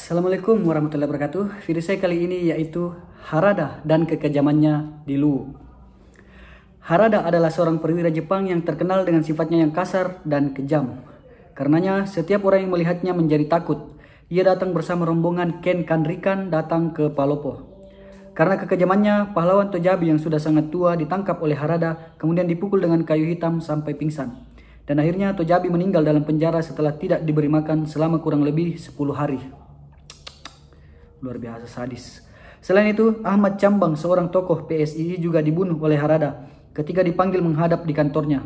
Assalamualaikum warahmatullahi wabarakatuh. Video saya kali ini yaitu Harada dan kekejamannya di Lu. Harada adalah seorang perwira Jepang yang terkenal dengan sifatnya yang kasar dan kejam. Karenanya, setiap orang yang melihatnya menjadi takut. Ia datang bersama rombongan Ken Kanrikan datang ke Palopo. Karena kekejamannya, pahlawan Tojabi yang sudah sangat tua ditangkap oleh Harada, kemudian dipukul dengan kayu hitam sampai pingsan. Dan akhirnya Tojabi meninggal dalam penjara setelah tidak diberi makan selama kurang lebih 10 hari luar biasa sadis. Selain itu, Ahmad Cambang, seorang tokoh PSI juga dibunuh oleh Harada ketika dipanggil menghadap di kantornya.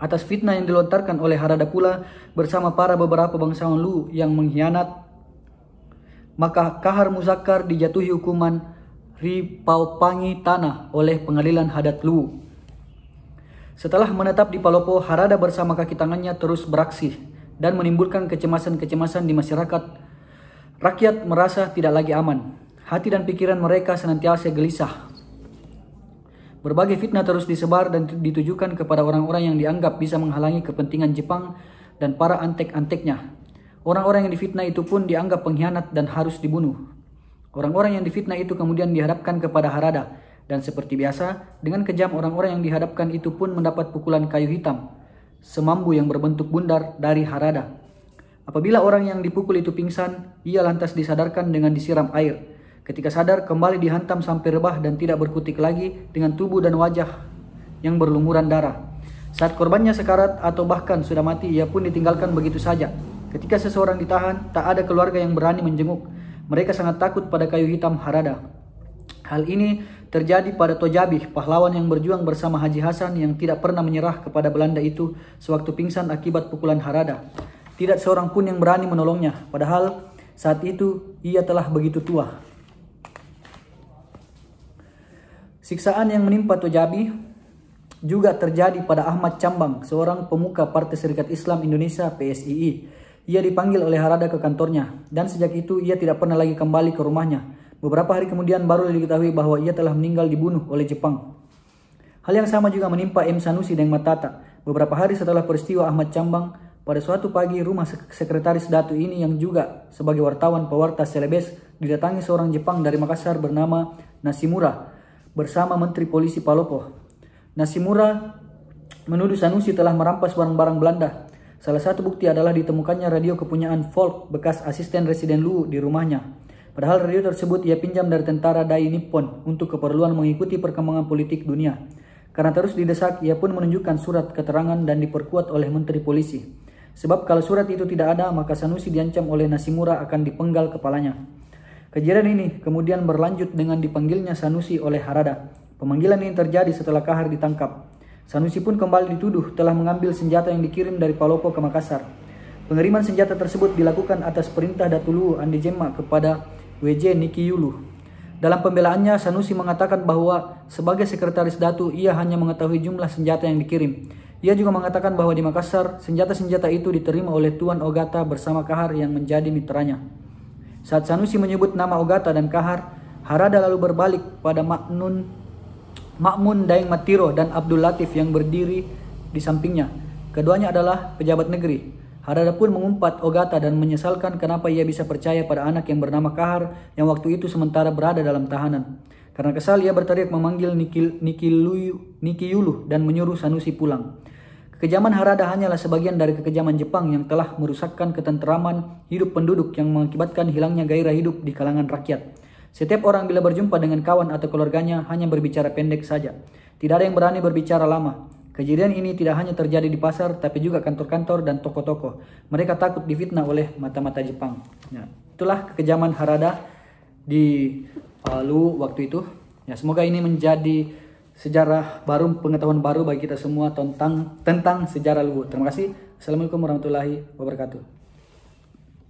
Atas fitnah yang dilontarkan oleh Harada pula bersama para beberapa bangsawan Lu yang mengkhianat, maka Kahar Muzakar dijatuhi hukuman Ripaupangi Tanah oleh pengadilan Hadat Lu. Setelah menetap di Palopo, Harada bersama kaki tangannya terus beraksi dan menimbulkan kecemasan-kecemasan di masyarakat Rakyat merasa tidak lagi aman. Hati dan pikiran mereka senantiasa gelisah. Berbagai fitnah terus disebar dan ditujukan kepada orang-orang yang dianggap bisa menghalangi kepentingan Jepang dan para antek-anteknya. Orang-orang yang difitnah itu pun dianggap pengkhianat dan harus dibunuh. Orang-orang yang difitnah itu kemudian dihadapkan kepada Harada, dan seperti biasa, dengan kejam orang-orang yang dihadapkan itu pun mendapat pukulan kayu hitam, semambu yang berbentuk bundar dari Harada. Apabila orang yang dipukul itu pingsan, ia lantas disadarkan dengan disiram air. Ketika sadar, kembali dihantam sampai rebah dan tidak berkutik lagi dengan tubuh dan wajah yang berlumuran darah. Saat korbannya sekarat atau bahkan sudah mati, ia pun ditinggalkan begitu saja. Ketika seseorang ditahan, tak ada keluarga yang berani menjenguk. Mereka sangat takut pada kayu hitam harada. Hal ini terjadi pada Tojabih, pahlawan yang berjuang bersama Haji Hasan yang tidak pernah menyerah kepada Belanda itu sewaktu pingsan akibat pukulan harada. Tidak seorang pun yang berani menolongnya, padahal saat itu ia telah begitu tua. Siksaan yang menimpa Tojabi juga terjadi pada Ahmad Cambang, seorang pemuka Partai Serikat Islam Indonesia PSII. Ia dipanggil oleh Harada ke kantornya, dan sejak itu ia tidak pernah lagi kembali ke rumahnya. Beberapa hari kemudian baru diketahui bahwa ia telah meninggal dibunuh oleh Jepang. Hal yang sama juga menimpa M. Sanusi dan Matata. Beberapa hari setelah peristiwa Ahmad Cambang, pada suatu pagi, rumah sekretaris Datu ini yang juga sebagai wartawan pewarta selebes didatangi seorang Jepang dari Makassar bernama Nasimura bersama Menteri Polisi Palopo. Nasimura menuduh Sanusi telah merampas barang-barang Belanda. Salah satu bukti adalah ditemukannya radio kepunyaan Volk bekas asisten residen Lu di rumahnya. Padahal radio tersebut ia pinjam dari tentara Dai Nippon untuk keperluan mengikuti perkembangan politik dunia. Karena terus didesak, ia pun menunjukkan surat keterangan dan diperkuat oleh Menteri Polisi. Sebab kalau surat itu tidak ada, maka Sanusi diancam oleh Nasimura akan dipenggal kepalanya. Kejadian ini kemudian berlanjut dengan dipanggilnya Sanusi oleh Harada. Pemanggilan ini terjadi setelah Kahar ditangkap. Sanusi pun kembali dituduh telah mengambil senjata yang dikirim dari Palopo ke Makassar. Pengiriman senjata tersebut dilakukan atas perintah Datulu Jemma kepada WJ Niki Yulu. Dalam pembelaannya, Sanusi mengatakan bahwa sebagai sekretaris Datu, ia hanya mengetahui jumlah senjata yang dikirim. Ia juga mengatakan bahwa di Makassar, senjata-senjata itu diterima oleh Tuan Ogata bersama Kahar yang menjadi mitranya. Saat Sanusi menyebut nama Ogata dan Kahar, Harada lalu berbalik pada Maknun, Makmun Daeng Matiro dan Abdul Latif yang berdiri di sampingnya. Keduanya adalah pejabat negeri. Harada pun mengumpat Ogata dan menyesalkan kenapa ia bisa percaya pada anak yang bernama Kahar yang waktu itu sementara berada dalam tahanan. Karena kesal ia berteriak memanggil Nikil, Nikiluyu, Nikiyulu dan menyuruh Sanusi pulang. Kekejaman Harada hanyalah sebagian dari kekejaman Jepang yang telah merusakkan ketenteraman hidup penduduk yang mengakibatkan hilangnya gairah hidup di kalangan rakyat. Setiap orang bila berjumpa dengan kawan atau keluarganya hanya berbicara pendek saja. Tidak ada yang berani berbicara lama. Kejadian ini tidak hanya terjadi di pasar, tapi juga kantor-kantor dan toko-toko. Mereka takut difitnah oleh mata-mata Jepang. Ya, itulah kekejaman Harada di Palu uh, waktu itu. Ya, semoga ini menjadi sejarah baru, pengetahuan baru bagi kita semua tentang tentang sejarah Luwu. Terima kasih. Assalamualaikum warahmatullahi wabarakatuh.